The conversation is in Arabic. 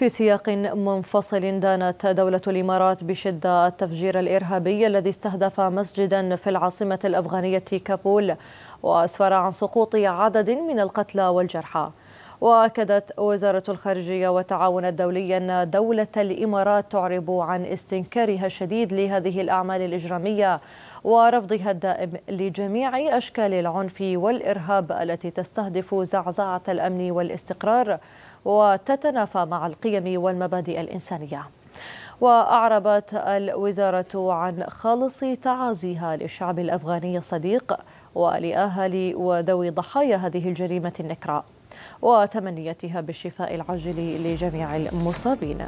في سياق منفصل دانت دولة الإمارات بشدة التفجير الإرهابي الذي استهدف مسجدا في العاصمة الأفغانية كابول وأسفر عن سقوط عدد من القتلى والجرحى وأكدت وزارة الخارجية والتعاون الدولي أن دولة الإمارات تعرب عن استنكارها الشديد لهذه الأعمال الإجرامية ورفضها الدائم لجميع أشكال العنف والإرهاب التي تستهدف زعزعة الأمن والاستقرار وتتنافى مع القيم والمبادئ الإنسانية وأعربت الوزارة عن خالص تعازيها للشعب الأفغاني الصديق ولأهل وذوي ضحايا هذه الجريمة النكراء وتمنيتها بالشفاء العاجل لجميع المصابين